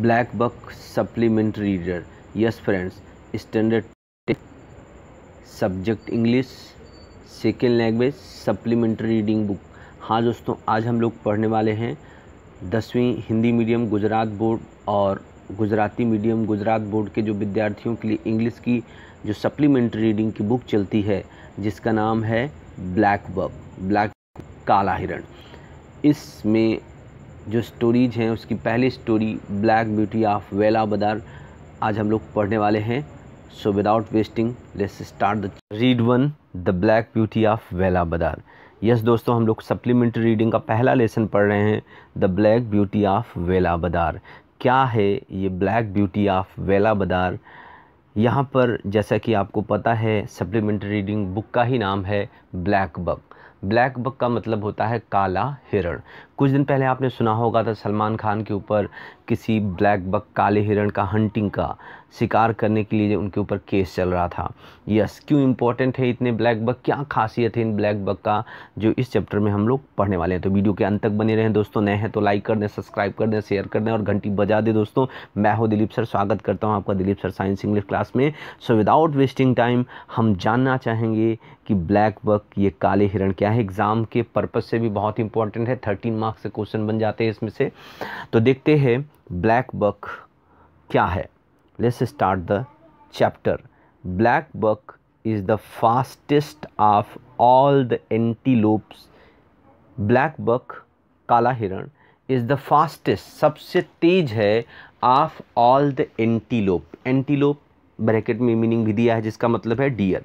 Black blackbuck supplementary reader yes friends standard subject English second language supplementary reading book हाँ दोस्तों आज हम लोग पढ़ने वाले हैं दसवीं हिंदी मीडियम गुजरात बोर्ड और गुजराती मीडियम गुजरात बोर्ड के जो विद्यार्थियों के लिए इंग्लिश की जो सप्लीमेंट्री रीडिंग की बुक चलती है जिसका नाम है ब्लैक बक ब्लैक काला हिरण इसमें जो स्टोरीज हैं उसकी पहली स्टोरी ब्लैक ब्यूटी ऑफ वेला बदार आज हम लोग पढ़ने वाले हैं so without wasting let's start the read one the black beauty of Velavadar yes दोस्तों हम लोग सप्लीमेंट्री रीडिंग का पहला लेसन पढ़ रहे हैं द ब्लैक ब्यूटी ऑफ वेला बदार क्या है ये ब्लैक ब्यूटी ऑफ वेला बदार यहाँ पर जैसा कि आपको पता है सप्लीमेंट्री रीडिंग बुक का ही नाम है ब्लैक बक ब्लैक बक का मतलब होता है काला हिरण कुछ दिन पहले आपने सुना होगा था सलमान खान के ऊपर किसी ब्लैक बक काले हिरण का हंटिंग का शिकार करने के लिए उनके ऊपर केस चल रहा था यस क्यों इम्पोर्टेंट है इतने ब्लैक बग क्या खासियत है इन ब्लैक बग का जो इस चैप्टर में हम लोग पढ़ने वाले हैं तो वीडियो के अंत तक बने रहें दोस्तों नए हैं तो लाइक कर दें सब्सक्राइब कर दें शेयर कर दें और घंटी बजा दें दोस्तों मैं हूँ दिलीप सर स्वागत करता हूँ आपका Dilip sir science English class में सो विदाउट वेस्टिंग टाइम हम जानना चाहेंगे कि ब्लैक बक ये काले हिरण क्या है एग्ज़ाम के पर्पज़ से भी बहुत इंपॉर्टेंट है थर्टीन मार्क्स से क्वेश्चन बन जाते हैं इसमें से तो देखते हैं ब्लैक बक क्या है let's start the chapter black buck is the fastest of all the antelopes black buck kala hiran is the fastest sabse tez hai of all the antelope antelope bracket में meaning भी दिया है जिसका मतलब है dear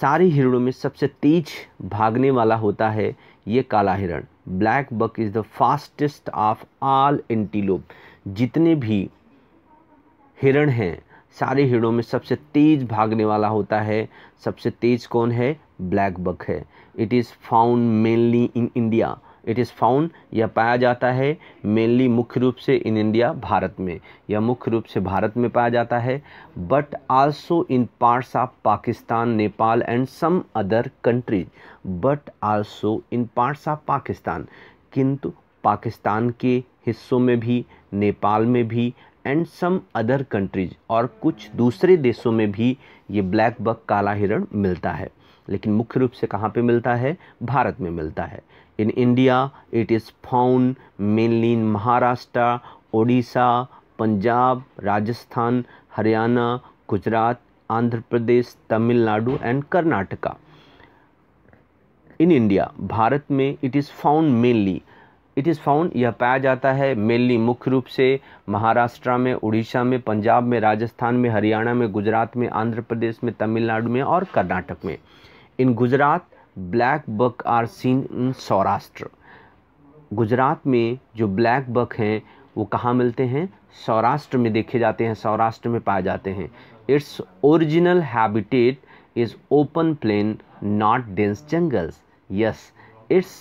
सारे हिरणों में सबसे तेज भागने वाला होता है ये काला हिरण black buck is the fastest of all antelope जितने भी हिरण हैं सारे हिरणों में सबसे तेज़ भागने वाला होता है सबसे तेज़ कौन है ब्लैक बक है it is found mainly in India it is found यह पाया जाता है मेनली मुख्य रूप से इन इंडिया भारत में यह मुख्य रूप से भारत में पाया जाता है but also in parts of Pakistan Nepal and some other countries but also in parts of Pakistan किंतु पाकिस्तान के हिस्सों में भी नेपाल में भी एंड सम अदर कंट्रीज और कुछ दूसरे देशों में भी ये ब्लैक बक काला हिरण मिलता है लेकिन मुख्य रूप से कहाँ पे मिलता है भारत में मिलता है in India it is found mainly in Maharashtra Odisha Punjab Rajasthan Haryana Gujarat Andhra Pradesh Tamil Nadu and Karnataka in India Bharat में it is found mainly it is found यह पाया जाता है मेनली मुख्य रूप से महाराष्ट्र में उड़ीसा में पंजाब में राजस्थान में हरियाणा में गुजरात में आंध्र प्रदेश में तमिलनाडु में और कर्नाटक में in Gujarat blackbuck are seen in Saurashtra Gujarat में जो ब्लैक बक हैं वो कहाँ मिलते हैं सौराष्ट्र में देखे जाते हैं सौराष्ट्र में पाए जाते हैं its original habitat is open plain not dense jungles yes its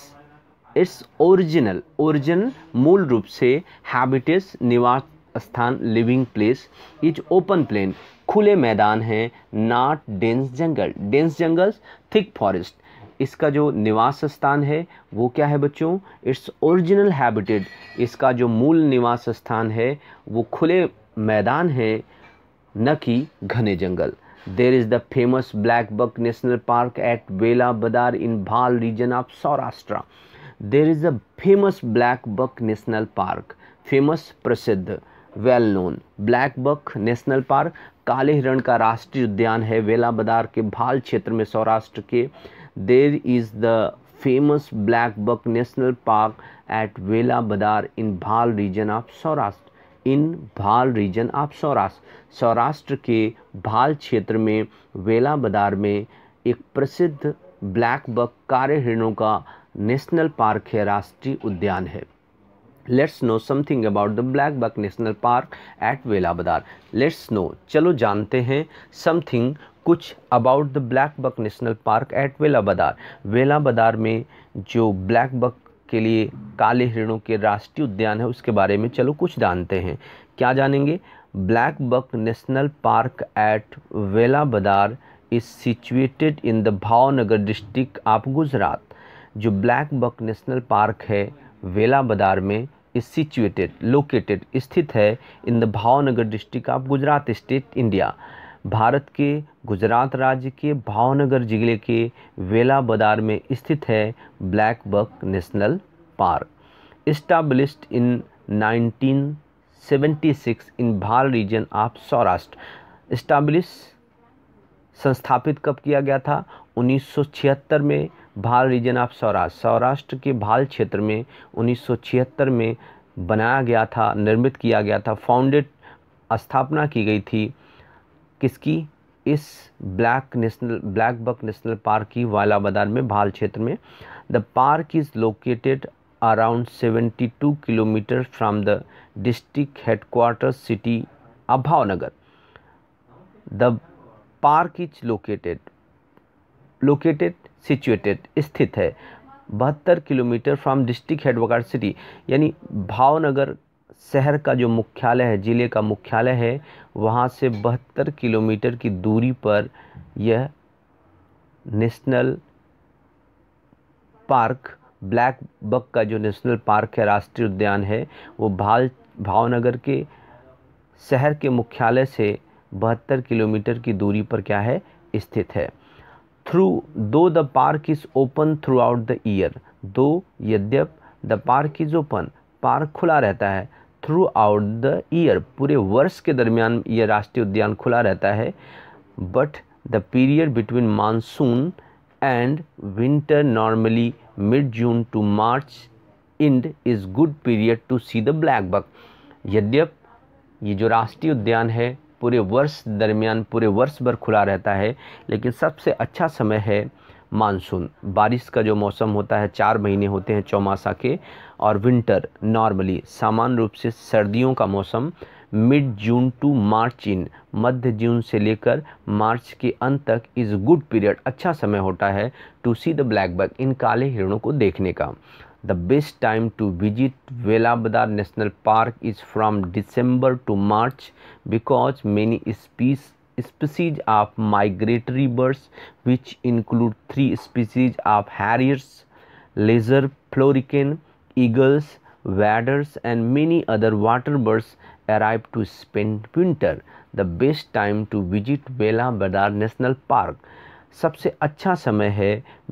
its original origin मूल रूप से हैबिटेस निवास स्थान living place is open plain खुले मैदान हैं not dense jungle dense jungles thick forest इसका जो निवास स्थान है वो क्या है बच्चों इट्स ओरिजिनल हैबिटेड इसका जो मूल निवास स्थान है वो खुले मैदान है न कि घने जंगल there is the famous blackbuck national park at Velavadar in Bhal region of Saurashtra there is a famous blackbuck national park famous प्रसिद्ध well known blackbuck national park काले हिरण का राष्ट्रीय उद्यान है वेला बदार के भाल क्षेत्र में सौराष्ट्र के there is the famous blackbuck national park at Velavadar in Bhal region of Saurashtra in Bhal region of Saurashtra Saurashtra के भाल क्षेत्र में वेला में एक प्रसिद्ध ब्लैक बक कार्य हिरणों का नेशनल पार्क है राष्ट्रीय उद्यान है let's know something about the black blackbuck national park at Velavadar let's know चलो जानते हैं समथिंग कुछ about the black blackbuck national park at Velavadar Velavadar में जो ब्लैक बक के लिए काले हिरणों के राष्ट्रीय उद्यान है उसके बारे में चलो कुछ जानते हैं क्या जानेंगे blackbuck national park at Velavadar is situated in the Bhavnagar district of Gujarat जो ब्लैक बक नेशनल पार्क है वेला बाजार में इस सिचुएटेड लोकेटेड स्थित है in the Bhavnagar district of Gujarat state India Bharat के गुजरात राज्य के भावनगर जिले के वेला बाजार में स्थित है blackbuck national park established in 1976 in Bhal region of Saurashtra establish संस्थापित कब किया गया था 1976 में भाल रीजन ऑफ सौराष्ट्र सौराष्ट्र के भाल क्षेत्र में 1976 में बनाया गया था निर्मित किया गया था फाउंडेड स्थापना की गई थी किसकी इस black national black blackbuck national park की वाला बाजार में भाल क्षेत्र में the park is located around 72 kilometre from the district headquarter city अभावनगर the park is located located situated स्थित है बहत्तर kilometre from district headquarter city यानी भावनगर शहर का जो मुख्यालय है ज़िले का मुख्यालय है वहाँ से बहत्तर किलोमीटर की दूरी पर यह नेशनल पार्क ब्लैक बक का जो नेशनल पार्क है राष्ट्रीय उद्यान है वो भाल भावनगर के शहर के मुख्यालय से बहत्तर किलोमीटर की दूरी पर क्या है स्थित है through though the park is open throughout the year though यद्यप the park is open park खुला रहता है थ्रू आउट द ईयर पूरे वर्ष के दरमियान ये राष्ट्रीय उद्यान खुला रहता है but the period between monsoon and winter normally mid June to March end is good period to see the black blackbuck यद्यप ये जो राष्ट्रीय उद्यान है पूरे वर्ष दरमियान पूरे वर्ष भर खुला रहता है लेकिन सबसे अच्छा समय है मानसून बारिश का जो मौसम होता है चार महीने होते हैं चौमासा के और विंटर नॉर्मली सामान्य रूप से सर्दियों का मौसम मिड जून टू मार्च इन मध्य जून से लेकर मार्च के अंत तक इज़ गुड पीरियड अच्छा समय होता है to see the black blackbuck इन काले हिरणों को देखने का The best time to visit Velabada National Park is from December to March because many species species of migratory birds which include three species of harriers, laser florican, eagles, waders and many other water birds arrive to spend winter. The best time to visit Vela Badar National Park सबसे अच्छा समय है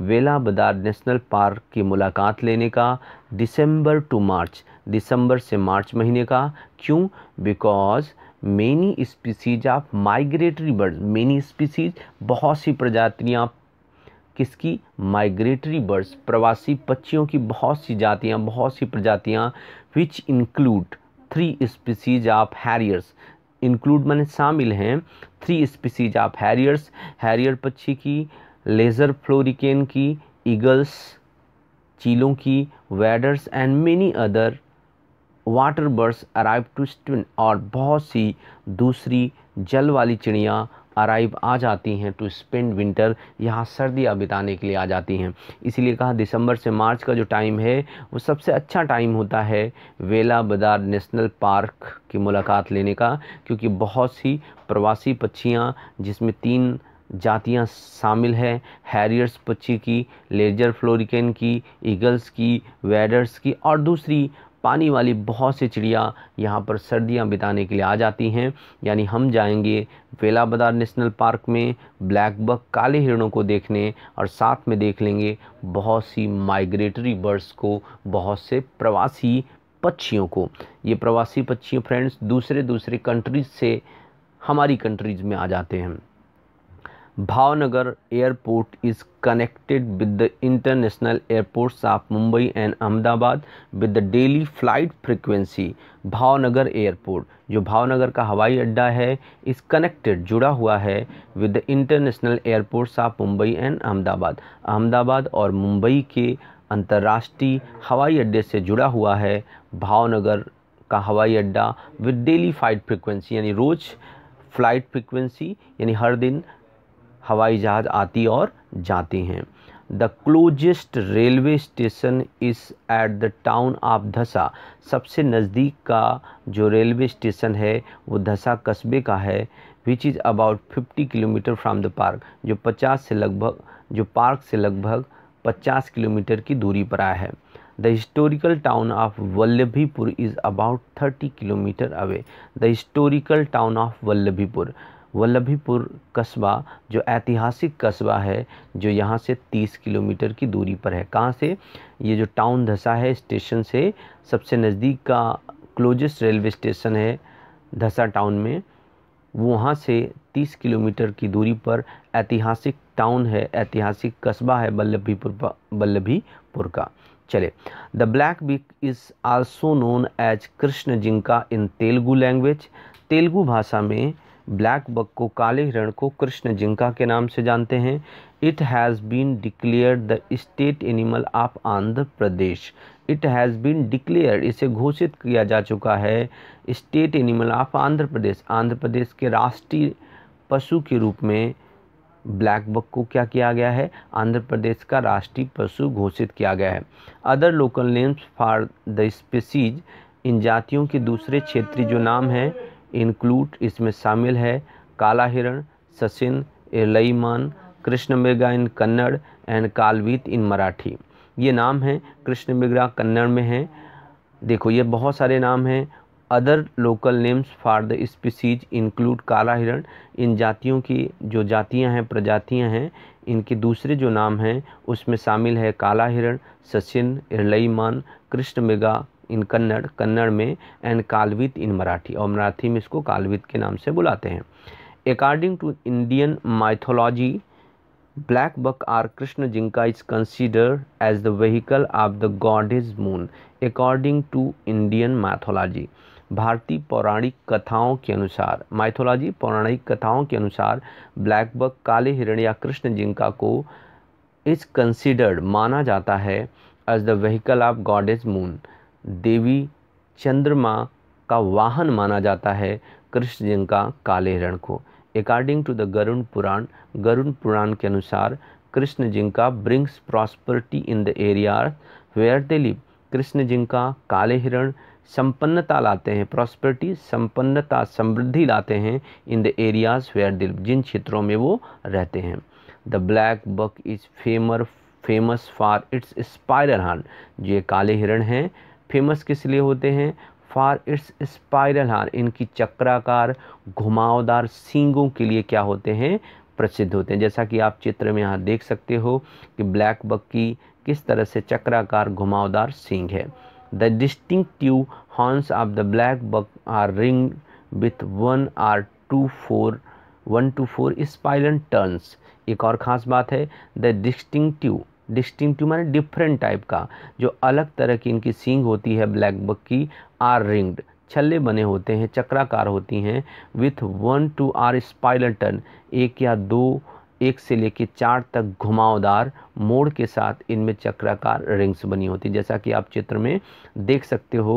वेला Badar national park की मुलाकात लेने का December two मार्च दिसंबर से मार्च महीने का क्यों because many species of migratory birds many species बहुत सी प्रजातियाँ किसकी माइग्रेटरी बर्ड्स प्रवासी पक्षियों की बहुत सी जातियाँ बहुत सी प्रजातियाँ which include three species of harriers include मैंने शामिल हैं three species of harriers harrier पक्षी की लेज़र फ्लोरिकेन की ईगल्स चीलों की waders and many other water birds arrive to स्टिन और बहुत सी दूसरी जल वाली चिड़िया अराइव आ जाती हैं टू स्पेंड विंटर यहाँ सर्दियाँ बिताने के लिए आ जाती हैं इसीलिए कहा दिसंबर से मार्च का जो टाइम है वो सबसे अच्छा टाइम होता है वेला बदार नेशनल पार्क की मुलाकात लेने का क्योंकि बहुत सी प्रवासी पक्षियाँ जिसमें तीन जातियाँ शामिल हैं हैरियर्स पक्षी की लेजर फ्लोरिकन की ईगल्स की वेडर्स की और दूसरी पानी वाली बहुत सी चिड़िया यहाँ पर सर्दियाँ बिताने के लिए आ जाती हैं यानी हम जाएंगे वेलाबदार नेशनल पार्क में ब्लैक बक काले हिरणों को देखने और साथ में देख लेंगे बहुत सी माइग्रेटरी बर्ड्स को बहुत से प्रवासी पक्षियों को ये प्रवासी पक्षियों फ्रेंड्स दूसरे दूसरे कंट्रीज से हमारी कंट्रीज में आ जाते हैं Bhavnagar airport is connected with the international airports of Mumbai and Ahmedabad with the daily flight frequency Bhavnagar airport जो भावनगर का हवाई अड्डा है इस कनेक्टेड जुड़ा हुआ है with the international airports of Mumbai and Ahmedabad Ahmedabad और मुंबई के अंतर्राष्ट्रीय हवाई अड्डे से जुड़ा हुआ है भावनगर का हवाई अड्डा विद डेली फ्लाइट फ्रिक्वेंसी यानी रोज़ फ्लाइट फ्रिक्वेंसी यानी हर दिन हवाई जहाज़ आती और जाती हैं the closest railway station is at the town of Dhasa सबसे नज़दीक का जो रेलवे स्टेशन है वो धसा कस्बे का है which is about 50 kilometre from the park जो 50 से लगभग जो पार्क से लगभग 50 किलोमीटर की दूरी पर आया है the historical town of Vallabhipur is about 30 kilometre away the historical town of Vallabhipur Vallabhipur कस्बा जो ऐतिहासिक कस्बा है जो यहाँ से 30 किलोमीटर की दूरी पर है कहाँ से ये जो टाउन धसा है स्टेशन से सबसे नज़दीक का क्लोजेस्ट रेलवे स्टेशन है धसा टाउन में वहाँ से 30 किलोमीटर की दूरी पर ऐतिहासिक टाउन है ऐतिहासिक कस्बा है वल्लभीपुर वल्लभीपुर का चले the blackbuck is also known as Krishna Jinka in Telugu language Telugu भाषा में ब्लैक बक को काले हिरण को कृष्ण जिंका के नाम से जानते हैं it has been declare the state animal of Andhra Pradesh it has been declare इसे घोषित किया जा चुका है state animal of Andhra Pradesh Andhra Pradesh के राष्ट्रीय पशु के रूप में ब्लैक बक को क्या किया गया है आंध्र प्रदेश का राष्ट्रीय पशु घोषित किया गया है other local names for the species इन जातियों के दूसरे क्षेत्रीय जो नाम हैं इंक्लूड इसमें शामिल है काला हिरण सचिन एलईमान krishna mriga in Kannada and kalvit in Marathi ये नाम हैं कृष्ण मृगा कन्नड़ में हैं देखो ये बहुत सारे नाम हैं other local names for the species include kala hiran इन जातियों की जो जातियां हैं प्रजातियां हैं इनके दूसरे जो नाम हैं उसमें शामिल है काला हिरण सचिन इरलईमान कृष्ण मृगा इन कन्नड़ कन्नड़ में एंड कालवित इन मराठी और मराठी में इसको कालवित के नाम से बुलाते हैं according to Indian mythology blackbuck are Krishna Jinka is consider as the vehicle of the god is moon according to Indian mythology भारतीय पौराणिक कथाओं के अनुसार माइथोलॉजी पौराणिक कथाओं के अनुसार ब्लैक बक काले हिरण या कृष्ण जिंका को इज कंसिडर्ड माना जाता है as the vehicle of god is moon देवी चंद्रमा का वाहन माना जाता है कृष्ण जी का काले रण को according to the Garuda Purana Garuda Purana के अनुसार कृष्ण का brings prosperity in the area where they live Krishna का काले हिरण संपन्नता लाते हैं प्रॉस्पर्टी संपन्नता समृद्धि लाते हैं in the areas where they जिन क्षेत्रों में वो रहते हैं द ब्लैक बक इज़ फेमर famous for its spiral horn जो ये काले हिरण हैं फेमस किस लिए होते हैं फॉर इट्स स्पाइरल हार इनकी चक्राकार घुमावदार सींगों के लिए क्या होते हैं प्रसिद्ध होते हैं जैसा कि आप चित्र में यहाँ देख सकते हो कि ब्लैक बक की किस तरह से चक्राकार घुमावदार सींग है the two horns of the black blackbuck are ring with one or two four one two four spiral turns एक और ख़ास बात है द ट्यू डिस्टिंक्टिव माने डिफरेंट टाइप का जो अलग तरह की इनकी सींग होती है ब्लैक बक की आर रिंग्ड छल्ले बने होते हैं चक्राकार होती हैं with one two or spiral turn एक या दो एक से लेकर चार तक घुमावदार मोड़ के साथ इनमें चक्राकार रिंग्स बनी होती हैं जैसा कि आप चित्र में देख सकते हो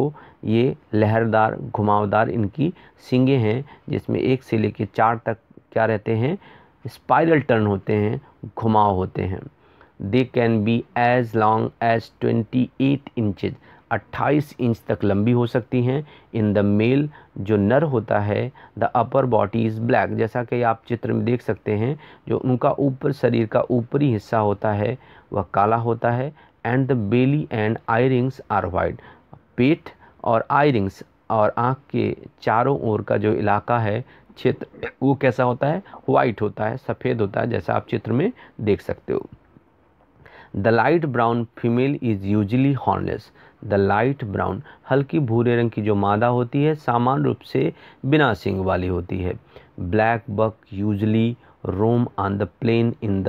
ये लहरदार घुमावदार इनकी सिंगे हैं जिसमें एक से लेकर चार तक क्या रहते हैं स्पाइरल टर्न होते हैं घुमाव होते हैं they can be as long as twenty eight inches अट्ठाईस इंच तक लंबी हो सकती हैं इन द मेल जो नर होता है the upper body is black जैसा कि आप चित्र में देख सकते हैं जो उनका ऊपर शरीर का ऊपरी हिस्सा होता है वह काला होता है and the belly and eye rings are white पेट और आई रिंग्स और आँख के चारों ओर का जो इलाका है क्षेत्र वो कैसा होता है वाइट होता है सफ़ेद होता है जैसा आप चित्र में देख सकते हो the light brown female is usually hornless the light brown हल्की भूरे रंग की जो मादा होती है सामान्य रूप से बिना सिंग वाली होती है blackbuck usually roam on the plain in the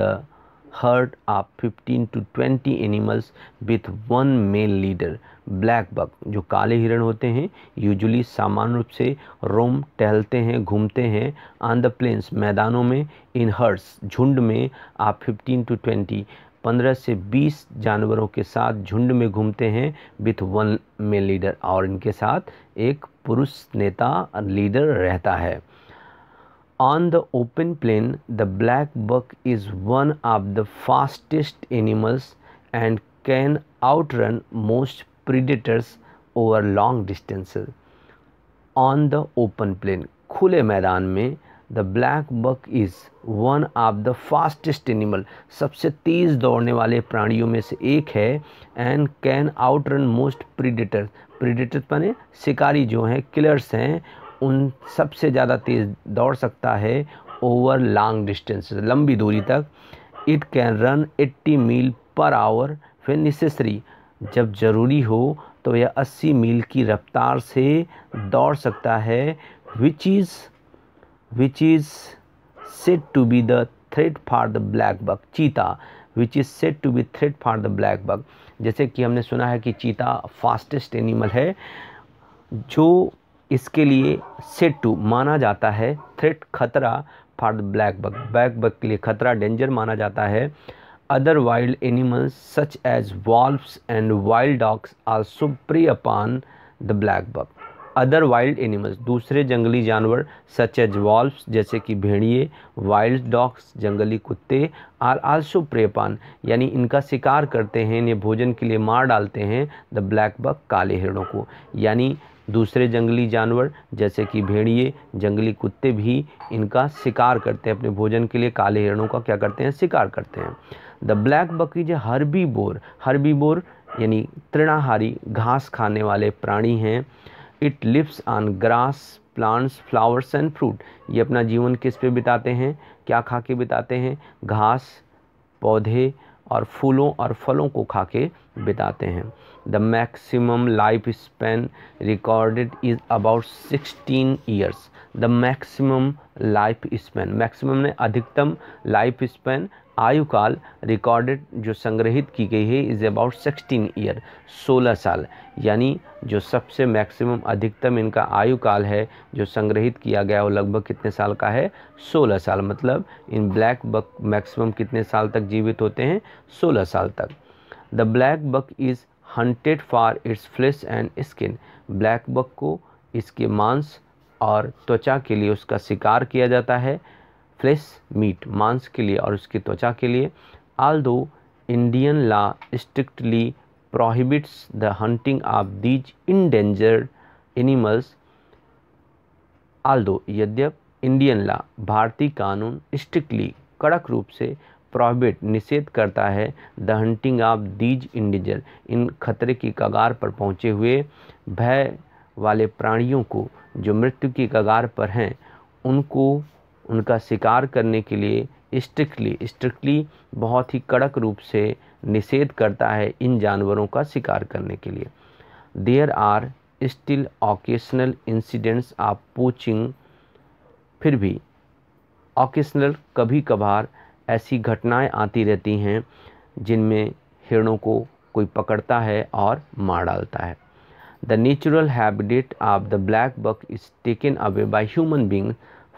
herd of 15 to 20 animals with one male leader blackbuck जो काले हिरण होते हैं यूजली सामान्य रूप से रोम टहलते हैं घूमते हैं ऑन द प्लेन्स मैदानों में इन हर्ड्स झुंड में आप 15 टू ट्वेंटी पंद्रह से बीस जानवरों के साथ झुंड में घूमते हैं विथ वन मेल लीडर और इनके साथ एक पुरुष नेता लीडर रहता है on the open plain the black buck is one of the fastest animals and can outrun most predators over long distances on the open plain खुले मैदान में the black buck is one of the fastest animal सबसे तेज़ दौड़ने वाले प्राणियों में से एक है and can outrun most predator predator माने शिकारी जो हैं किलर्स हैं उन सबसे ज़्यादा तेज़ दौड़ सकता है ओवर लॉन्ग डिस्टेंस लंबी दूरी तक it can run 80 meal per hour फिर नेसेसरी जब ज़रूरी हो तो यह 80 मील की रफ्तार से दौड़ सकता है which is which is said to be the threat for the black buck cheetah which is said to be threat for the black buck जैसे कि हमने सुना है कि चीता फास्टेस्ट एनिमल है जो इसके लिए सेट टू माना जाता है थ्रेट खतरा for the black blackbuck blackbuck के लिए खतरा डेंजर माना जाता है other wild animals such as wolfs and wild dogs are सुप्री upon the black blackbuck other wild animals दूसरे जंगली जानवर सच एज वॉल्व्स जैसे कि भेड़िए वाइल्ड डॉग्स जंगली कुत्ते आर आल्सो प्रेपान यानी इनका शिकार करते हैं इन्हें भोजन के लिए मार डालते हैं द ब्लैक बक काले हिरणों को यानी दूसरे जंगली जानवर जैसे कि भेड़िए जंगली कुत्ते भी इनका शिकार करते हैं अपने भोजन के लिए काले हिरणों का क्या करते हैं शिकार करते हैं the black blackbuck is herbivore herbivore यानी तृणाहारी घास खाने वाले प्राणी हैं it lives on grass plants flowers and fruit ये अपना जीवन किस पे बिताते हैं क्या खा के बिताते हैं घास पौधे और फूलों और फलों को खा के बिताते हैं the maximum life span recorded is about sixteen years the maximum life span maximum ने अधिकतम लाइफ स्पेन आयुकाल रिकॉर्डेड जो संग्रहित की गई है इज़ अबाउट सिक्सटीन ईयर सोलह साल यानी जो सबसे मैक्सिमम अधिकतम इनका आयुकाल है जो संग्रहित किया गया वो लगभग कितने साल का है सोलह साल मतलब इन ब्लैक बक मैक्सिमम कितने साल तक जीवित होते हैं सोलह साल तक the black buck is hunted for its flesh and skin blackbuck को इसके मांस और त्वचा के लिए उसका शिकार किया जाता है फ्लेश मीट मांस के लिए और उसकी त्वचा के लिए although Indian law strictly prohibits the hunting of these endangered animals although यद्यप इंडियन ला भारतीय कानून स्ट्रिक्टली कड़क रूप से प्रोहिबिट निषेध करता है the hunting of these endanger इन खतरे की कगार पर पहुँचे हुए भय वाले प्राणियों को जो मृत्यु की कगार पर हैं उनको उनका शिकार करने के लिए स्ट्रिक्टली स्ट्रिक्टली बहुत ही कड़क रूप से निषेध करता है इन जानवरों का शिकार करने के लिए there are still occasional incidents of poaching फिर भी ऑकेशनल कभी कभार ऐसी घटनाएं आती रहती हैं जिनमें हिरणों को कोई पकड़ता है और मार डालता है the natural habitat of the black buck is taken away by human being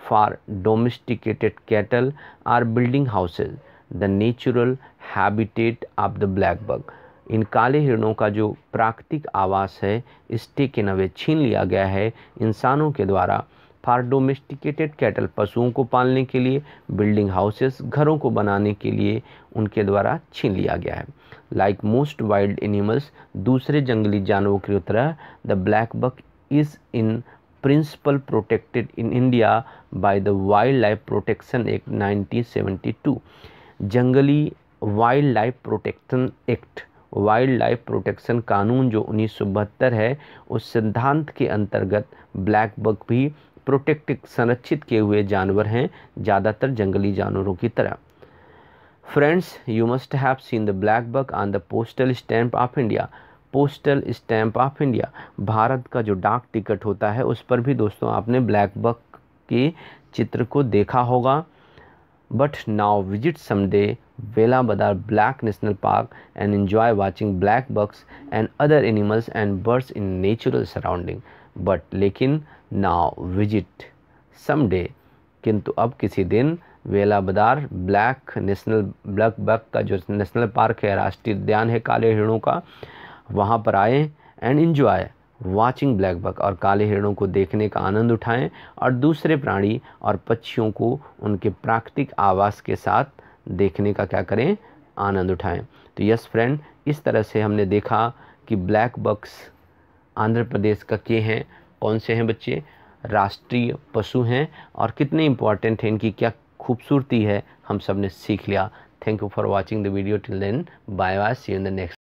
for domesticated cattle are building houses the natural habitat of the black bug इन काले हिरणों का जो प्राकृतिक आवास है इस के नवे छीन लिया गया है इंसानों के द्वारा फार डोमेस्टिकेटेड कैटल पशुओं को पालने के लिए बिल्डिंग हाउसेस घरों को बनाने के लिए उनके द्वारा छीन लिया गया है लाइक मोस्ट वाइल्ड एनिमल्स दूसरे जंगली जानवरों की तरह the black buck is in principle protected in India by the wild life protection act 1972 जंगली wild life protection act wild life protection कानून जो उन्नीस है उस सिद्धांत के अंतर्गत ब्लैक बग भी प्रोटेक्ट संरक्षित किए हुए जानवर हैं ज़्यादातर जंगली जानवरों की तरह friends you must have seen the black buck on the postal stamp of India postal stamp of India Bharat का जो डाक टिकट होता है उस पर भी दोस्तों आपने ब्लैक बक के चित्र को देखा होगा but now visit someday Velavadar black national park and enjoy watching black bucks and other animals and birds in natural surrounding but लेकिन नाउ विजिट समडे किंतु अब किसी दिन Velavadar black national black buck का जो नेशनल पार्क है राष्ट्रीय उद्यान है काले हिरणों का वहाँ पर आएँ and enjoy watching black buck और काले हिरणों को देखने का आनंद उठाएं और दूसरे प्राणी और पक्षियों को उनके प्राकृतिक आवास के साथ देखने का क्या करें आनंद उठाएं तो यस फ्रेंड इस तरह से हमने देखा कि ब्लैक बक्स आंध्र प्रदेश का के हैं कौन से हैं बच्चे राष्ट्रीय पशु हैं और कितने इंपॉर्टेंट हैं इनकी क्या खूबसूरती है हम सब ने सीख लिया thank you for watching the video till then bye bye see in the next